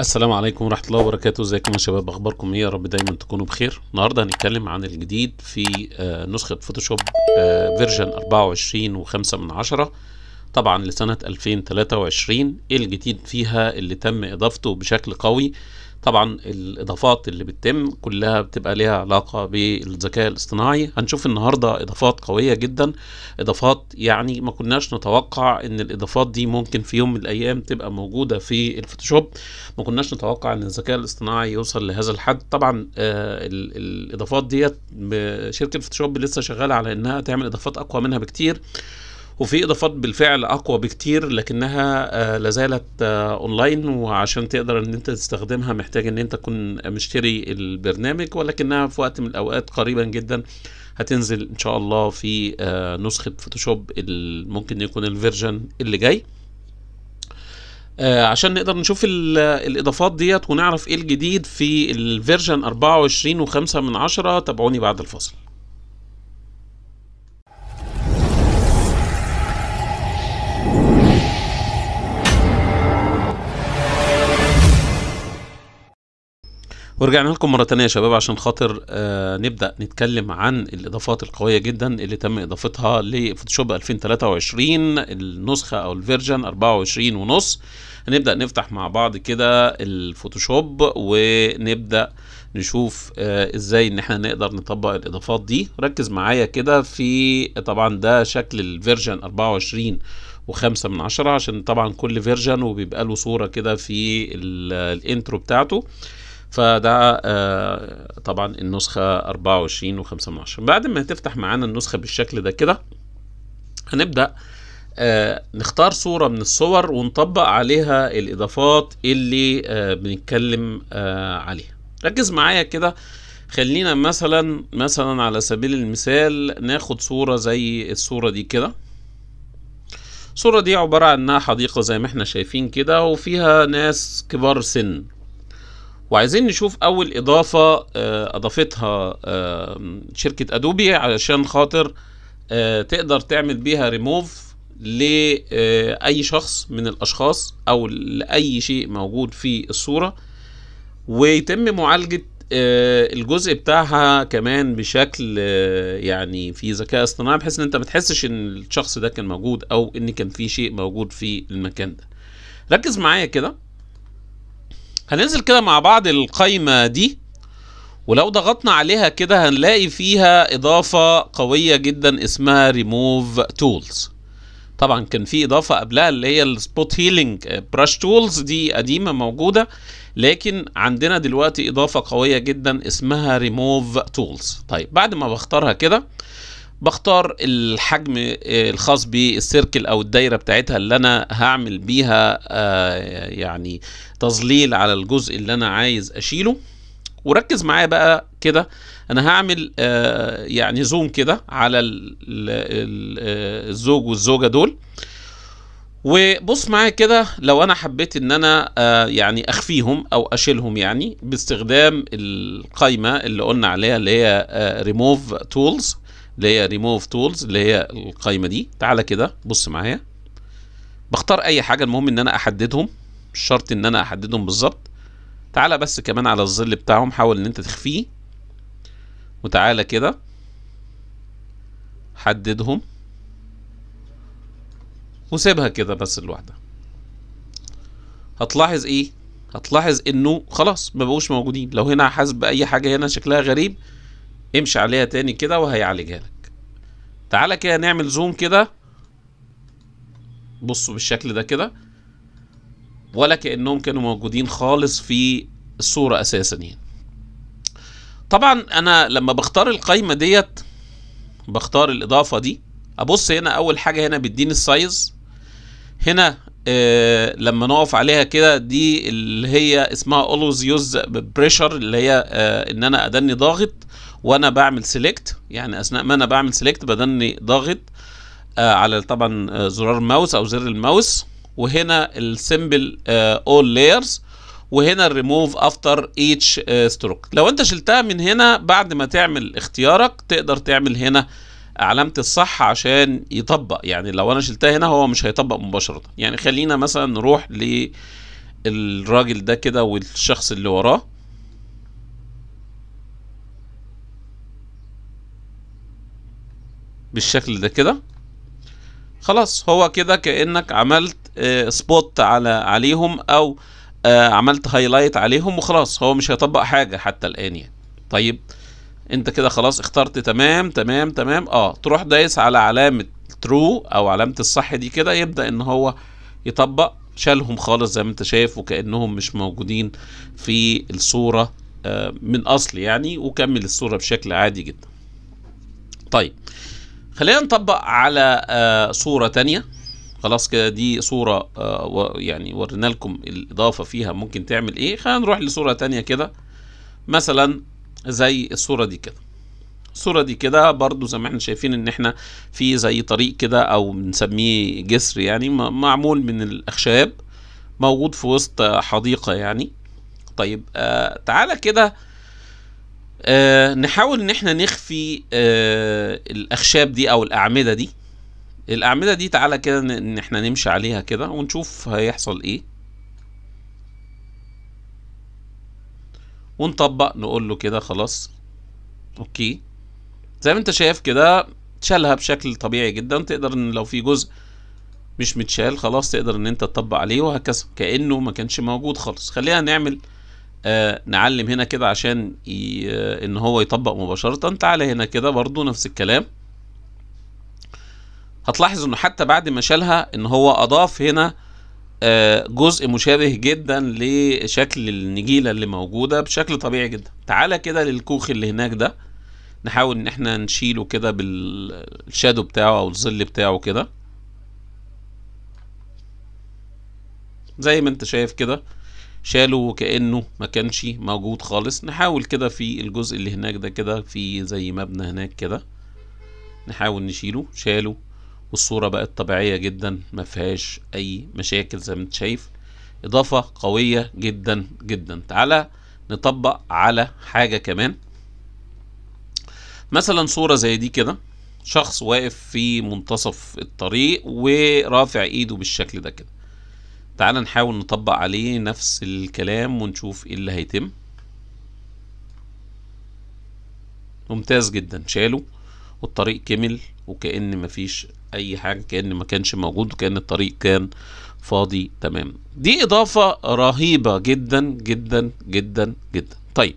السلام عليكم ورحمة الله وبركاته ازيكم يا شباب اخباركم ايه يا رب دايما تكونوا بخير النهارده هنتكلم عن الجديد في آه، نسخة فوتوشوب فيرجن 24 و من عشرة طبعا لسنة 2023 ايه الجديد فيها اللي تم اضافته بشكل قوي طبعا الاضافات اللي بتتم كلها بتبقى ليها علاقه بالذكاء الاصطناعي هنشوف النهارده اضافات قويه جدا اضافات يعني ما كناش نتوقع ان الاضافات دي ممكن في يوم من الايام تبقى موجوده في الفوتوشوب ما كناش نتوقع ان الذكاء الاصطناعي يوصل لهذا الحد طبعا آه الاضافات ديت شركه فوتوشوب لسه شغاله على انها تعمل اضافات اقوى منها بكتير وفي اضافات بالفعل اقوى بكتير لكنها آه، لا زالت اونلاين آه، وعشان تقدر ان انت تستخدمها محتاج ان انت تكون مشتري البرنامج ولكنها في وقت من الاوقات قريبا جدا هتنزل ان شاء الله في آه، نسخه فوتوشوب ممكن يكون الفيرجن اللي جاي عشان نقدر نشوف الاضافات ديت ونعرف ايه الجديد في الفيرجن 24 و5 من 10 تابعوني بعد الفاصل ورجعنا لكم مرة تانية يا شباب عشان خاطر آه نبدأ نتكلم عن الإضافات القوية جدا اللي تم إضافتها لفوتوشوب 2023 النسخة أو الفيرجن 24 ونص هنبدأ نفتح مع بعض كده الفوتوشوب ونبدأ نشوف آه ازاي ان احنا نقدر نطبق الاضافات دي ركز معايا كده في طبعا ده شكل الفيرجن 24 وخمسة من عشرة عشان طبعا كل فيرجن وبيبقى له صورة كده في الانترو بتاعته فده آه طبعا النسخة 24 و 25 بعد ما تفتح معانا النسخة بالشكل ده كده هنبدأ آه نختار صورة من الصور ونطبق عليها الإضافات اللي آه بنتكلم آه عليها ركز معايا كده خلينا مثلا مثلا على سبيل المثال ناخد صورة زي الصورة دي كده الصورة دي عبارة عن انها حديقة زي ما احنا شايفين كده وفيها ناس كبار سن وعايزين نشوف اول اضافه آه، اضافتها شركه ادوبي علشان خاطر آه، تقدر تعمل بيها ريموف لاي آه، شخص من الاشخاص او لاي شيء موجود في الصوره ويتم معالجه الجزء بتاعها كمان بشكل يعني في ذكاء اصطناعي بحيث ان انت ما تحسش ان الشخص ده كان موجود او ان كان في شيء موجود في المكان ده ركز معايا كده هننزل كده مع بعض القايمة دي ولو ضغطنا عليها كده هنلاقي فيها إضافة قوية جدا اسمها ريموف تولز طبعا كان في إضافة قبلها اللي هي السبوت هيلينج براش تولز دي قديمة موجودة لكن عندنا دلوقتي إضافة قوية جدا اسمها ريموف تولز طيب بعد ما بختارها كده بختار الحجم آه، الخاص بالسيركل او الدايره بتاعتها اللي انا هعمل بيها آه، يعني تظليل على الجزء اللي انا عايز اشيله وركز معايا بقى كده انا هعمل آه، يعني زوم كده على الزوج والزوجه دول وبص معايا كده لو انا حبيت ان انا يعني اخفيهم او اشيلهم يعني باستخدام القايمه اللي قلنا عليها اللي هي ريموف تولز اللي هي ريموف تولز اللي هي القايمه دي تعالى كده بص معايا بختار اي حاجه المهم ان انا احددهم مش شرط ان انا احددهم بالظبط تعالى بس كمان على الظل بتاعهم حاول ان انت تخفيه وتعالى كده حددهم وسيبها كده بس لوحدها هتلاحظ ايه هتلاحظ انه خلاص ما بقوش موجودين لو هنا حاسب اي حاجه هنا شكلها غريب امشي عليها تاني كده وهيعالجها لك تعالى كده نعمل زوم كده بصوا بالشكل ده كده ولا كأنهم كانوا موجودين خالص في الصورة أساسا يعني طبعا أنا لما بختار القايمة ديت بختار الإضافة دي أبص هنا أول حاجة هنا بيديني السايز هنا آه لما نقف عليها كده دي اللي هي اسمها اولوز يوز بريشر اللي هي آه ان انا ادني ضاغط وانا بعمل سيلكت يعني اثناء ما انا بعمل سيلكت بدلني ضاغط آه، على طبعا آه، زرار الماوس او زر الماوس وهنا السمبل اول لايرز وهنا الريموف افتر ايتش ستروك لو انت شلتها من هنا بعد ما تعمل اختيارك تقدر تعمل هنا علامة الصح عشان يطبق يعني لو انا شلتها هنا هو مش هيطبق مباشرة يعني خلينا مثلا نروح للراجل ده كده والشخص اللي وراه بالشكل ده كده خلاص هو كده كأنك عملت سبوت آه، على عليهم او آه، عملت هايلايت عليهم وخلاص هو مش هيطبق حاجة حتى الآن يعني طيب انت كده خلاص اخترت تمام تمام تمام اه تروح دايس على علامة ترو او علامة الصح دي كده يبدأ ان هو يطبق شالهم خالص زي ما انت شايف وكأنهم مش موجودين في الصورة آه، من اصل يعني وكمل الصورة بشكل عادي جدا طيب خلينا نطبق على آه، صورة تانية خلاص كده دي صورة آه، يعني ورينا لكم الإضافة فيها ممكن تعمل إيه خلينا نروح لصورة تانية كده مثلا زي الصورة دي كده الصورة دي كده برضو زي ما احنا شايفين ان احنا في زي طريق كده او بنسميه جسر يعني معمول من الاخشاب موجود في وسط حديقة يعني طيب آه تعالى كده آه نحاول ان احنا نخفي آه الاخشاب دي او الاعمده دي الاعمده دي تعالى كده ان احنا نمشي عليها كده ونشوف هيحصل ايه ونطبق نقول له كده خلاص اوكي زي ما انت شايف كده شالها بشكل طبيعي جدا تقدر ان لو في جزء مش متشال خلاص تقدر ان انت تطبق عليه وهكذا كانه ما كانش موجود خالص خلينا نعمل آه نعلم هنا كده عشان آه ان هو يطبق مباشرة تعالى هنا كده برضو نفس الكلام هتلاحظ انه حتى بعد ما شالها ان هو اضاف هنا آه جزء مشابه جدا لشكل النجيلة اللي موجودة بشكل طبيعي جدا تعالى كده للكوخ اللي هناك ده نحاول ان احنا نشيله كده بالشادو بتاعه او الظل بتاعه كده زي ما انت شايف كده شاله وكأنه ما كانش موجود خالص نحاول كده في الجزء اللي هناك ده كده في زي مبنى هناك كده نحاول نشيله شاله والصورة بقت طبيعية جدا ما فيهاش أي مشاكل زي ما انت شايف إضافة قوية جدا جدا تعالى نطبق على حاجة كمان مثلا صورة زي دي كده شخص واقف في منتصف الطريق ورافع ايده بالشكل ده كده تعال نحاول نطبق عليه نفس الكلام ونشوف ايه اللي هيتم ممتاز جدا شاله والطريق كمل وكأن مفيش اي حاجة كأن ما كانش موجود وكأن الطريق كان فاضي تمام دي اضافة رهيبة جدا جدا جدا جدا طيب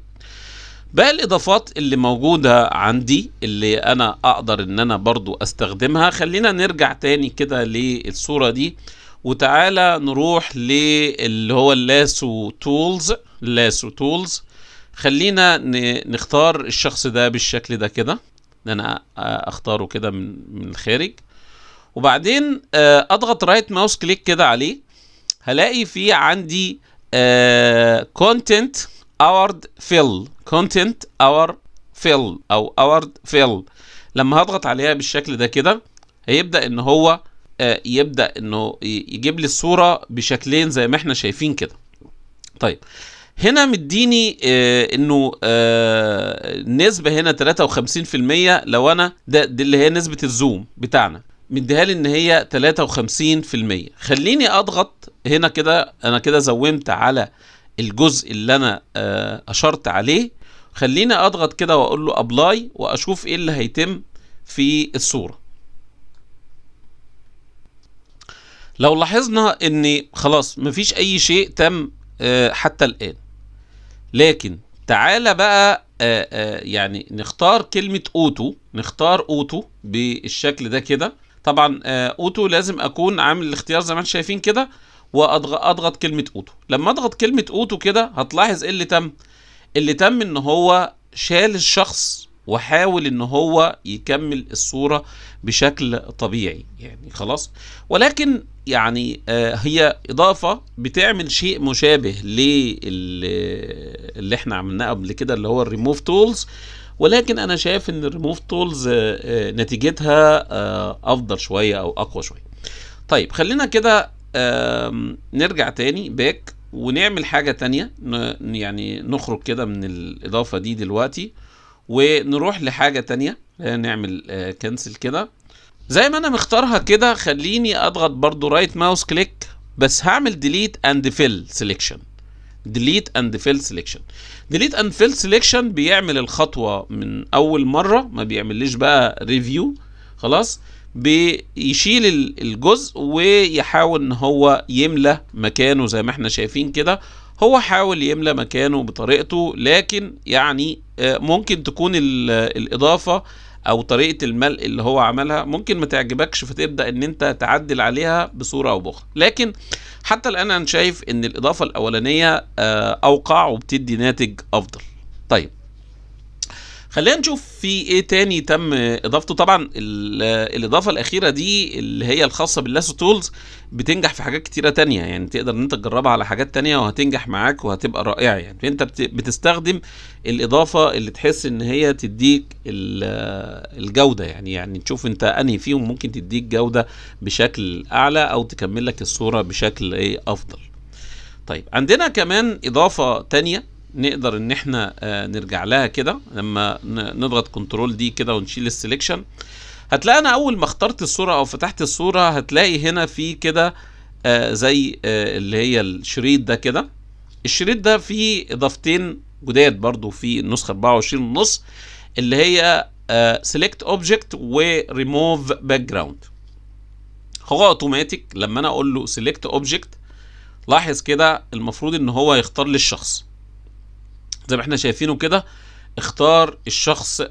باقي الاضافات اللي موجودة عندي اللي انا اقدر ان انا برضو استخدمها خلينا نرجع تاني كده للصورة دي وتعالى نروح للي هو اللاسو تولز اللاسو تولز خلينا نختار الشخص ده بالشكل ده كده انا اختاره كده من من الخارج وبعدين آه، اضغط رايت ماوس كليك كده عليه هلاقي في عندي كونتنت اورد فيل كونتنت اور فيل او اورد فيل لما هضغط عليها بالشكل ده كده هيبدا ان هو آه، يبدا انه يجيب لي الصوره بشكلين زي ما احنا شايفين كده طيب هنا مديني آه، انه النسبه آه، هنا 53% لو انا ده دي اللي هي نسبه الزوم بتاعنا مديها لي ان هي 53% خليني اضغط هنا كده انا كده زومت على الجزء اللي انا اشرت عليه خليني اضغط كده واقول له ابلاي واشوف ايه اللي هيتم في الصوره لو لاحظنا ان خلاص مفيش اي شيء تم آه، حتى الان لكن تعالى بقى آه، آه، يعني نختار كلمة اوتو نختار اوتو بالشكل ده كده طبعا اوتو لازم اكون عامل الاختيار زي ما انتم شايفين كده واضغط كلمة اوتو لما اضغط كلمة اوتو كده هتلاحظ ايه اللي تم اللي تم ان هو شال الشخص وحاول ان هو يكمل الصوره بشكل طبيعي يعني خلاص ولكن يعني آه، هي اضافه بتعمل شيء مشابه للي احنا عملناه قبل كده اللي هو الريموف تولز ولكن انا شايف ان الريموف تولز آه، آه، نتيجتها افضل شويه او اقوى شويه طيب خلينا كده نرجع تاني باك ونعمل حاجه تانية يعني نخرج كده من الاضافه دي دلوقتي ونروح لحاجه تانية نعمل كنسل كده زي ما انا مختارها كده خليني اضغط برضو رايت ماوس كليك بس هعمل ديليت اند فيل سيلكشن ديليت اند فيل سيلكشن ديليت اند فيل سيلكشن بيعمل الخطوه من اول مره ما بيعمليش بقى ريفيو خلاص بيشيل الجزء ويحاول ان هو يملى مكانه زي ما احنا شايفين كده هو حاول يملى مكانه بطريقته لكن يعني آه، ممكن تكون الاضافه او طريقه الملء اللي هو عملها ممكن ما تعجبكش فتبدا ان انت تعدل عليها بصوره او باخرى لكن حتى الان انا شايف ان الاضافه الاولانيه آه، اوقع وبتدي ناتج افضل طيب خلينا نشوف في ايه تاني تم اضافته طبعا الاضافه الاخيره دي اللي هي الخاصه باللاسو تولز بتنجح في حاجات كتيره تانية يعني تقدر ان انت تجربها على حاجات تانية وهتنجح معاك وهتبقى رائعه يعني انت بتستخدم الاضافه اللي تحس ان هي تديك الجوده يعني يعني تشوف انت انهي فيهم ممكن تديك جوده بشكل اعلى او تكمل لك الصوره بشكل ايه افضل طيب عندنا كمان اضافه تانية نقدر ان احنا آه، نرجع لها كده لما نضغط كنترول دي كده ونشيل السليكشن هتلاقي انا اول ما اخترت الصوره او فتحت الصوره هتلاقي هنا في كده آه، زي آه، اللي هي الشريط ده كده الشريط ده فيه اضافتين جداد برضو في النسخه 24 ونص اللي هي سيلكت اوبجكت وريموف باك جراوند هو اوتوماتيك لما انا اقول له سيلكت اوبجكت لاحظ كده المفروض ان هو يختار لي الشخص زي ما احنا شايفينه كده اختار الشخص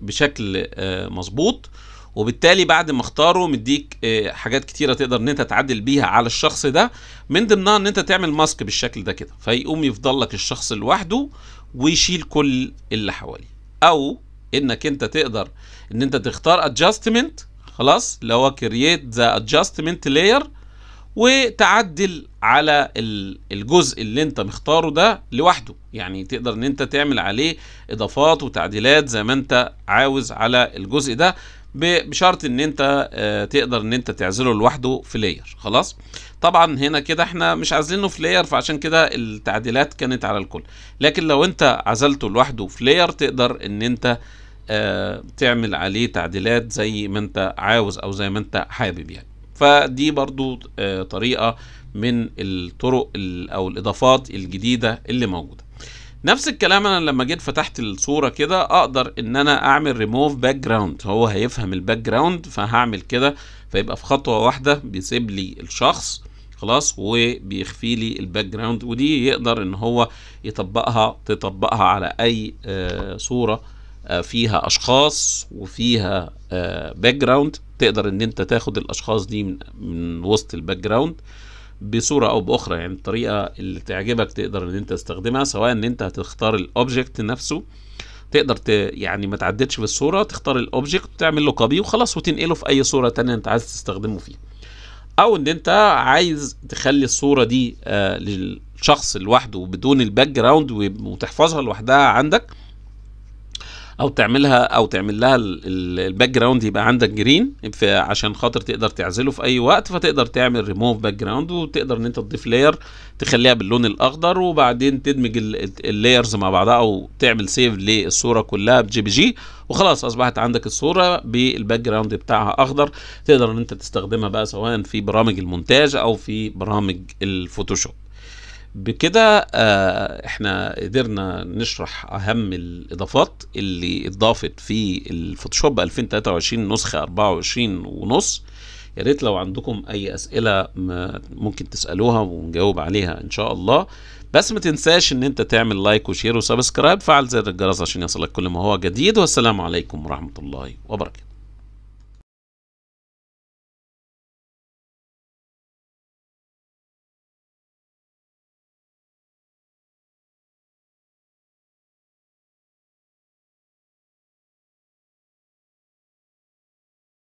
بشكل آه، مظبوط وبالتالي بعد ما اختاره مديك آه، حاجات كتيره تقدر ان انت تعدل بيها على الشخص ده من ضمنها ان انت تعمل ماسك بالشكل ده كده فيقوم يفضل لك الشخص لوحده ويشيل كل اللي حواليه او انك انت تقدر ان انت تختار ادجستمنت خلاص اللي هو كرييت ذا ادجستمنت لاير وتعدل على الجزء اللي انت مختاره ده لوحده يعني تقدر ان انت تعمل عليه اضافات وتعديلات زي ما انت عاوز على الجزء ده بشرط ان انت آه، تقدر ان انت تعزله لوحده في لاير خلاص طبعا هنا كده احنا مش عازلينه في لاير فعشان كده التعديلات كانت على الكل لكن لو انت عزلته لوحده في لاير تقدر ان انت آه، تعمل عليه تعديلات زي ما انت عاوز او زي ما انت حابب يعني فدي برضو آه، طريقة من الطرق او الاضافات الجديدة اللي موجودة نفس الكلام انا لما جيت فتحت الصورة كده اقدر ان انا اعمل ريموف باك جراوند هو هيفهم الباك جراوند فهعمل كده فيبقى في خطوة واحدة بيسيب لي الشخص خلاص وبيخفي لي الباك جراوند ودي يقدر ان هو يطبقها تطبقها على اي آه، صورة آه، فيها اشخاص وفيها باك آه، جراوند تقدر ان انت تاخد الاشخاص دي من, من وسط الباك جراوند بصوره او باخرى يعني الطريقه اللي تعجبك تقدر ان انت تستخدمها سواء ان انت هتختار الاوبجكت نفسه تقدر ت... يعني ما تعددش في الصوره تختار الاوبجكت تعمل له كوبي وخلاص وتنقله في اي صوره تانية انت عايز تستخدمه فيها او ان انت عايز تخلي الصوره دي آه للشخص لوحده بدون الباك جراوند وتحفظها لوحدها عندك او تعملها او تعمل لها الباك جراوند يبقى عندك جرين عشان خاطر تقدر تعزله في اي وقت فتقدر تعمل ريموف باك جراوند وتقدر ان انت تضيف لاير تخليها باللون الاخضر وبعدين تدمج اللايرز مع بعضها او تعمل سيف للصوره كلها بجي بي جي وخلاص اصبحت عندك الصوره بالباك جراوند بتاعها اخضر تقدر ان انت تستخدمها بقى سواء في برامج المونتاج او في برامج الفوتوشوب بكده آه، احنا قدرنا نشرح اهم الاضافات اللي اتضافت في الفوتوشوب 2023 نسخه 24 ونص يا ريت لو عندكم اي اسئله ممكن تسالوها ونجاوب عليها ان شاء الله بس ما تنساش ان انت تعمل لايك وشير وسبسكرايب فعل زر الجرس عشان يصلك كل ما هو جديد والسلام عليكم ورحمه الله وبركاته